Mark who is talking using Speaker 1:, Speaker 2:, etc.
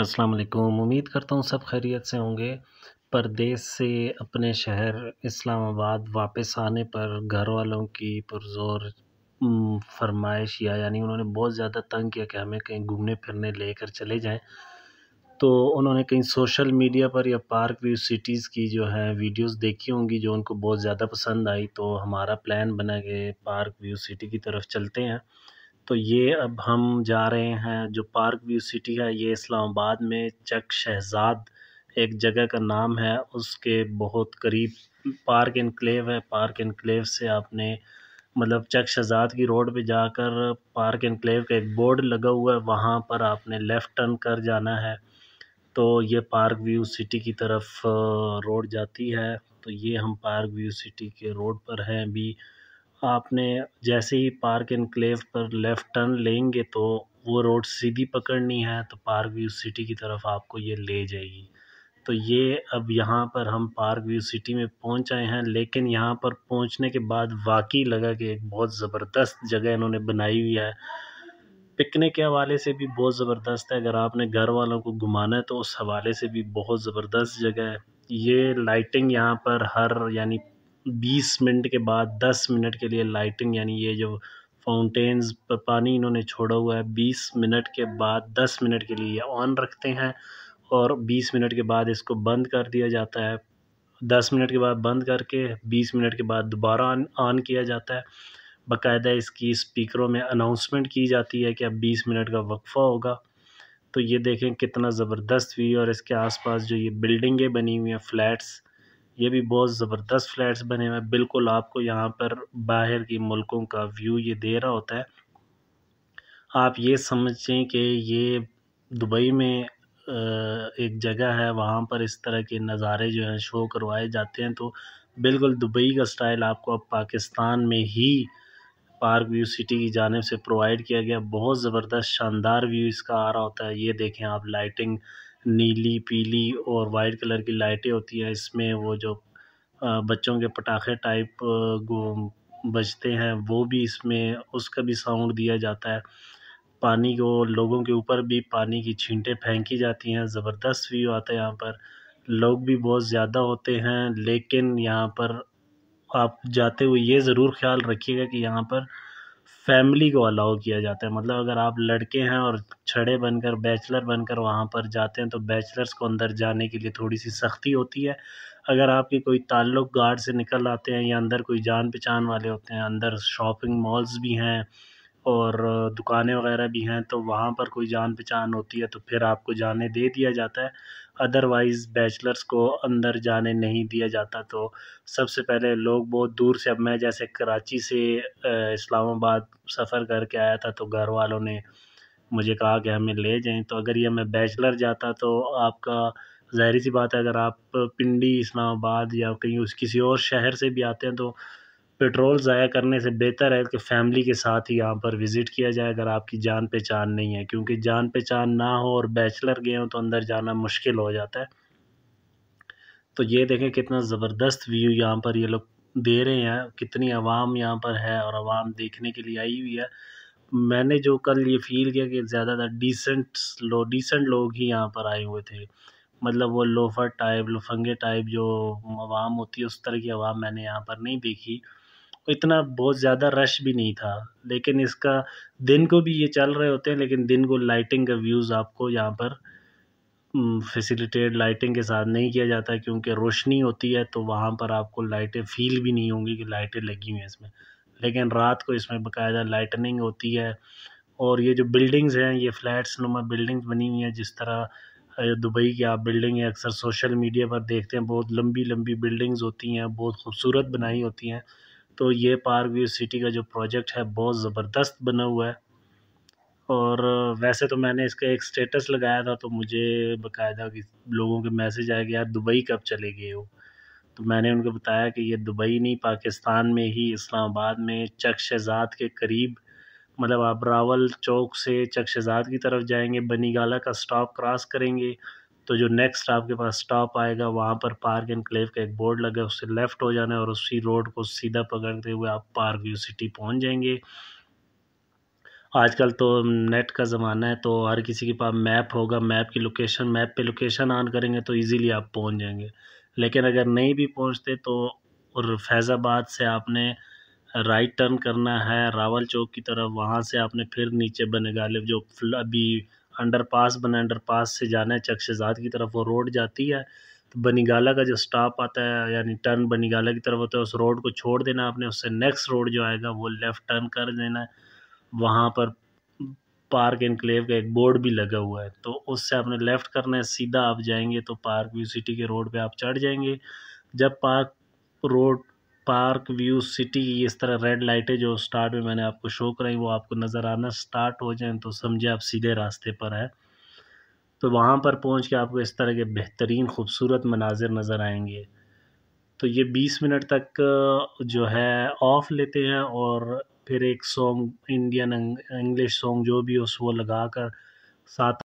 Speaker 1: السلام علیکم امید کرتا ہوں سب خیریت سے ہوں گے پردیس سے اپنے شہر اسلام آباد واپس آنے پر گھر والوں کی پرزور فرمائش یا یعنی انہوں نے بہت زیادہ تنگ کیا کہ ہمیں کہیں گھومنے پھرنے لے کر چلے جائیں تو انہوں نے کہیں سوشل میڈیا پر یا پارک ویو سٹیز کی جو ہے ویڈیوز دیکھی ہوں گی جو ان کو بہت زیادہ پسند آئی تو ہمارا پلان بنا کہ پارک ویو سٹی کی طرف چلتے ہیں تو یہ اب ہم جا رہے ہیں جو پارک ویو سٹی ہے یہ اسلام آباد میں چک شہزاد ایک جگہ کا نام ہے اس کے بہت قریب پارک انکلیو ہے پارک انکلیو سے آپ نے مطلب چک شہزاد کی روڈ پہ جا کر پارک انکلیو کا ایک بورڈ لگا ہوا ہے وہاں پر آپ نے لیفٹ ٹرن کر جانا ہے تو یہ پارک ویو سٹی کی طرف روڈ جاتی ہے تو یہ ہم پارک ویو سٹی کے روڈ پر ہیں ابھی آپ نے جیسے ہی پارک انکلیو پر لیفٹ ٹرن لیں گے تو وہ روڈ سیدھی پکڑنی ہے تو پارک ویو سٹی کی طرف آپ کو یہ لے جائے گی تو یہ اب یہاں پر ہم پارک ویو سٹی میں پہنچ آئے ہیں لیکن یہاں پر پہنچنے کے بعد واقعی لگا کہ ایک بہت زبردست جگہ انہوں نے بنائی ہوئی ہے پکنک کے حوالے سے بھی بہت زبردست ہے اگر آپ نے گھر والوں کو گھمانا ہے تو اس حوالے سے بھی بہت زبردست جگہ ہے یہ لائٹنگ یہاں پر ہر یعنی بیس منٹ کے بعد دس منٹ کے لیے لائٹنگ یعنی یہ جو فاؤنٹینز پر پانی انہوں نے چھوڑا ہوا ہے بیس منٹ کے بعد دس منٹ کے لیے آن رکھتے ہیں اور بیس منٹ کے بعد اس کو بند کر دیا جاتا ہے دس منٹ کے بعد بند کر کے بیس منٹ کے بعد دوبارہ آن آن کیا جاتا ہے باقاعدہ اس کی اسپیکروں میں اناؤنسمنٹ کی جاتی ہے کہ اب بیس منٹ کا وقفہ ہوگا تو یہ دیکھیں کتنا زبردست ویو اور اس کے آس پاس جو یہ بلڈنگیں بنی ہوئی ہیں فلیٹس یہ بھی بہت زبردست فلیٹس بنے ہوئے بالکل آپ کو یہاں پر باہر کی ملکوں کا ویو یہ دے رہا ہوتا ہے آپ یہ سمجھیں کہ یہ دبئی میں ایک جگہ ہے وہاں پر اس طرح کے نظارے جو ہیں شو کروائے جاتے ہیں تو بالکل دبئی کا سٹائل آپ کو اب پاکستان میں ہی پارک ویو سٹی کی جانب سے پرووائڈ کیا گیا بہت زبردست شاندار ویو اس کا آ رہا ہوتا ہے یہ دیکھیں آپ لائٹنگ نیلی پیلی اور وائٹ کلر کی لائٹیں ہوتی ہیں اس میں وہ جو بچوں کے پٹاخے ٹائپ بجتے ہیں وہ بھی اس میں اس کا بھی ساؤنڈ دیا جاتا ہے پانی کو لوگوں کے اوپر بھی پانی کی چھینٹیں پھینکی جاتی ہیں زبردست ویو آتا ہے یہاں پر لوگ بھی بہت زیادہ ہوتے ہیں لیکن یہاں پر آپ جاتے ہوئے یہ ضرور خیال رکھیے گا کہ یہاں پر فیملی کو الاؤ کیا جاتا ہے مطلب اگر آپ لڑکے ہیں اور چھڑے بن کر بیچلر بن کر وہاں پر جاتے ہیں تو بیچلرس کو اندر جانے کے لیے تھوڑی سی سختی ہوتی ہے اگر آپ کے کوئی تعلق گارڈ سے نکل آتے ہیں یا اندر کوئی جان پہچان والے ہوتے ہیں اندر شاپنگ مالس بھی ہیں اور دکانیں وغیرہ بھی ہیں تو وہاں پر کوئی جان پہچان ہوتی ہے تو پھر آپ کو جانے دے دیا جاتا ہے ادروائز بیچلرس کو اندر جانے نہیں دیا جاتا تو سب سے پہلے لوگ بہت دور سے اب میں جیسے کراچی سے اسلام آباد سفر کر کے آیا تھا تو گھر والوں نے مجھے کہا کہ ہمیں لے جائیں تو اگر یہ میں بیچلر جاتا تو آپ کا ظاہری سی بات ہے اگر آپ پنڈی اسلام آباد یا کہیں اس کسی اور شہر سے بھی آتے ہیں تو پٹرول ضائع کرنے سے بہتر ہے کہ فیملی کے ساتھ ہی یہاں پر وزٹ کیا جائے اگر آپ کی جان پہچان نہیں ہے کیونکہ جان پہچان نہ ہو اور بیچلر گئے ہوں تو اندر جانا مشکل ہو جاتا ہے تو یہ دیکھیں کتنا زبردست ویو یہاں پر یہ لوگ دے رہے ہیں کتنی عوام یہاں پر ہے اور عوام دیکھنے کے لیے آئی ہوئی ہے میں نے جو کل یہ فیل کیا کہ زیادہ تر ڈیسنٹ لوگ ڈیسنٹ لوگ ہی یہاں پر آئے ہوئے تھے مطلب وہ لوفر ٹائپ لفنگے ٹائپ جو عوام ہوتی ہے اس طرح کی عوام میں نے یہاں پر نہیں دیکھی اتنا بہت زیادہ رش بھی نہیں تھا لیکن اس کا دن کو بھی یہ چل رہے ہوتے ہیں لیکن دن کو لائٹنگ کا ویوز آپ کو یہاں پر فیسیلیٹیڈ لائٹنگ کے ساتھ نہیں کیا جاتا کیونکہ روشنی ہوتی ہے تو وہاں پر آپ کو لائٹیں فیل بھی نہیں ہوں گی کہ لائٹیں لگی ہوئی ہیں اس میں لیکن رات کو اس میں باقاعدہ لائٹننگ ہوتی ہے اور یہ جو بلڈنگز ہیں یہ فلیٹس نما بلڈنگز بنی ہوئی ہیں جس طرح دبئی کی آپ بلڈنگ ہیں اکثر سوشل میڈیا پر دیکھتے ہیں بہت لمبی لمبی بلڈنگز ہوتی ہیں بہت خوبصورت بنائی ہوتی ہیں تو یہ پارک ویو سٹی کا جو پروجیکٹ ہے بہت زبردست بنا ہوا ہے اور ویسے تو میں نے اس کا ایک سٹیٹس لگایا تھا تو مجھے باقاعدہ لوگوں کے میسج آئے کہ یار دبئی کب چلے گئے ہو تو میں نے ان کو بتایا کہ یہ دبئی نہیں پاکستان میں ہی اسلام آباد میں چک شہزاد کے قریب مطلب آپ راول چوک سے چک شہزاد کی طرف جائیں گے بنی گالا کا سٹاپ کراس کریں گے تو جو نیکسٹ آپ کے پاس اسٹاپ آئے گا وہاں پر پارک اینڈ کلیو کا ایک بورڈ لگے اس سے لیفٹ ہو جانا ہے اور اسی روڈ کو سیدھا پکڑتے ہوئے آپ پارک ویو سٹی پہنچ جائیں گے آج کل تو نیٹ کا زمانہ ہے تو ہر کسی کے پاس میپ ہوگا میپ کی لوکیشن میپ پہ لوکیشن آن کریں گے تو ایزیلی آپ پہنچ جائیں گے لیکن اگر نہیں بھی پہنچتے تو اور فیض آباد سے آپ نے رائٹ ٹرن کرنا ہے راول چوک کی طرف وہاں سے آپ نے پھر نیچے بنے گا جو ابھی انڈر پاس بنا انڈر پاس سے جانا ہے چک شہزاد کی طرف وہ روڈ جاتی ہے تو بنی کا جو اسٹاپ آتا ہے یعنی ٹرن بنی کی طرف ہوتا ہے اس روڈ کو چھوڑ دینا آپ نے اس سے نیکسٹ روڈ جو آئے گا وہ لیفٹ ٹرن کر دینا ہے وہاں پر پارک انکلیو کا ایک بورڈ بھی لگا ہوا ہے تو اس سے آپ نے لیفٹ کرنا ہے سیدھا آپ جائیں گے تو پارک ویو سٹی کے روڈ پہ آپ چڑھ جائیں گے جب park road park view city اس طرح ریڈ لائٹیں جو اسٹارٹ میں میں نے آپ کو شو کرائی وہ آپ کو نظر آنا اسٹارٹ ہو جائیں تو سمجھے آپ سیدھے راستے پر ہیں تو وہاں پر پہنچ کے آپ کو اس طرح کے بہترین خوبصورت مناظر نظر آئیں گے تو یہ بیس منٹ تک جو ہے آف لیتے ہیں اور پھر ایک سانگ انڈین انگلش سانگ جو بھی اس وہ لگا کر سات